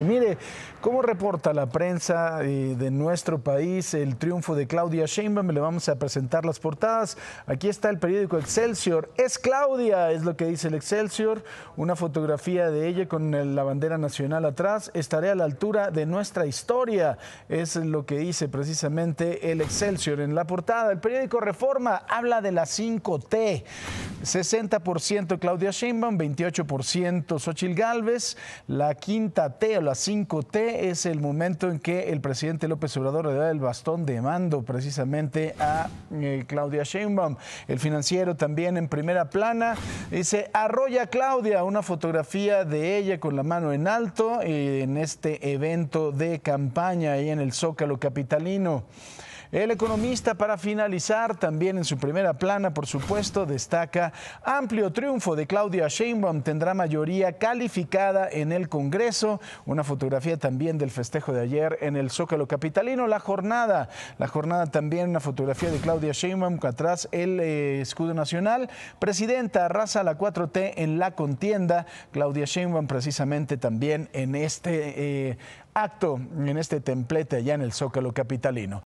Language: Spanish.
Mire, ¿cómo reporta la prensa eh, de nuestro país el triunfo de Claudia Sheinbaum? Le vamos a presentar las portadas. Aquí está el periódico Excelsior. Es Claudia, es lo que dice el Excelsior. Una fotografía de ella con la bandera nacional atrás. Estaré a la altura de nuestra historia. Es lo que dice precisamente el Excelsior en la portada. El periódico Reforma habla de la 5T. 60% Claudia Sheinbaum, 28% Xochil Gálvez. La quinta T o la 5T es el momento en que el presidente López Obrador le da el bastón de mando precisamente a eh, Claudia Sheinbaum. El financiero también en primera plana dice arrolla Claudia, una fotografía de ella con la mano en alto eh, en este evento de campaña ahí en el Zócalo capitalino. El economista, para finalizar, también en su primera plana, por supuesto, destaca amplio triunfo de Claudia Sheinbaum, tendrá mayoría calificada en el Congreso. Una fotografía también del festejo de ayer en el Zócalo Capitalino. La jornada, la jornada también, una fotografía de Claudia Sheinbaum, atrás el eh, escudo nacional. Presidenta, arrasa la 4T en la contienda. Claudia Sheinbaum, precisamente también en este eh, acto, en este templete allá en el Zócalo Capitalino.